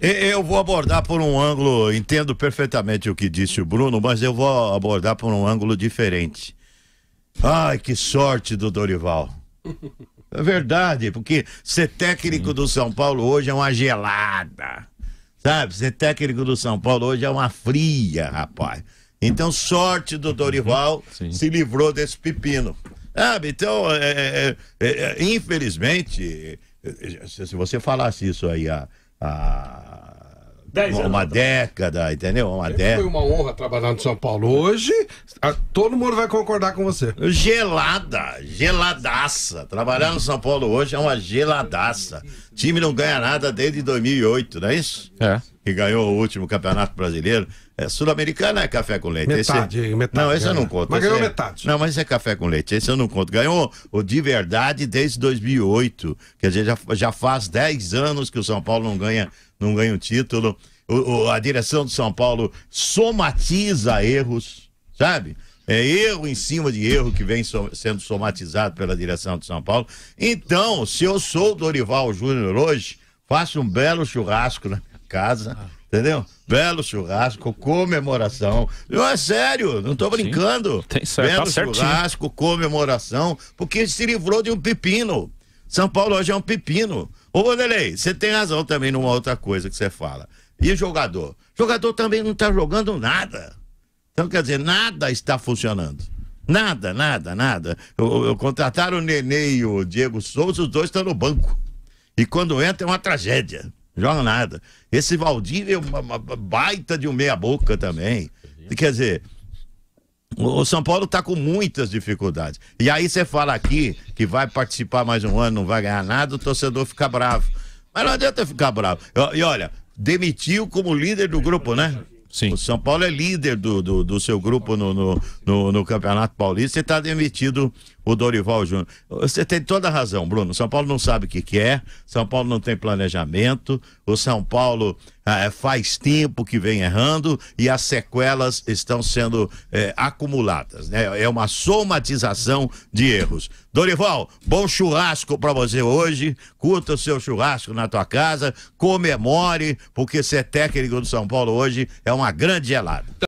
Eu vou abordar por um ângulo, entendo perfeitamente o que disse o Bruno, mas eu vou abordar por um ângulo diferente. Ai, que sorte do Dorival. É verdade, porque ser técnico do São Paulo hoje é uma gelada. Sabe? Ser técnico do São Paulo hoje é uma fria, rapaz. Então, sorte do Dorival Sim. se livrou desse pepino. Sabe? Então, é, é, é, infelizmente, se você falasse isso aí a Ah, Dez uma, anos. Uma década, entendeu? Uma década. Foi uma honra trabalhar no São Paulo. Hoje, a, todo mundo vai concordar com você. Gelada, geladaça. Trabalhar no São Paulo hoje é uma geladaça time não ganha nada desde 2008, não é isso? É. Que ganhou o último campeonato brasileiro. É sul-americano, é café com leite. É- metade, esse... metade. Não, esse ganha. eu não conto. Mas ganhou é- metade. Não, mas esse é café com leite. Esse eu não conto. Ganhou o de verdade desde 2008. Quer dizer, já, já faz 10 anos que o São Paulo não ganha, não ganha um título. O, a direção do São Paulo somatiza erros, sabe? é erro em cima de erro que vem so, sendo somatizado pela direção de São Paulo. Então, se eu sou o Dorival Júnior hoje, faço um belo churrasco na minha casa. Ah. Entendeu? Belo churrasco, comemoração. Não é sério, não tô brincando. Sim, tem certo, tá Belo tá churrasco, comemoração, porque se livrou de um pepino. São Paulo hoje é um pepino. Ô, Vanderlei, você tem razão também numa outra coisa que você fala. E jogador? Jogador também não tá jogando nada. Então, quer dizer, nada está funcionando. Nada, nada, nada. Eu, eu contrataram o Nenê e o Diego Souza, os dois estão no banco. E quando entra é uma tragédia. Joga nada. Esse Valdir é uma, uma baita de um meia-boca também. Quer dizer, o São Paulo está com muitas dificuldades. E aí você fala aqui que vai participar mais um ano, não vai ganhar nada, o torcedor fica bravo. Mas não adianta ficar bravo. E olha, demitiu como líder do grupo, né? Sim. O São Paulo é líder do, do, do seu grupo no, no, no, no Campeonato Paulista e está demitido o Dorival Júnior. Você tem toda a razão, Bruno. São Paulo não sabe o que quer, é. São Paulo não tem planejamento, o São Paulo ah, é, faz tempo que vem errando e as sequelas estão sendo eh, acumuladas. Né? É uma somatização de erros. Dorival, bom churrasco para você hoje. Curta o seu churrasco na tua casa, comemore, porque ser é técnico do São Paulo hoje é um uma grande gelada.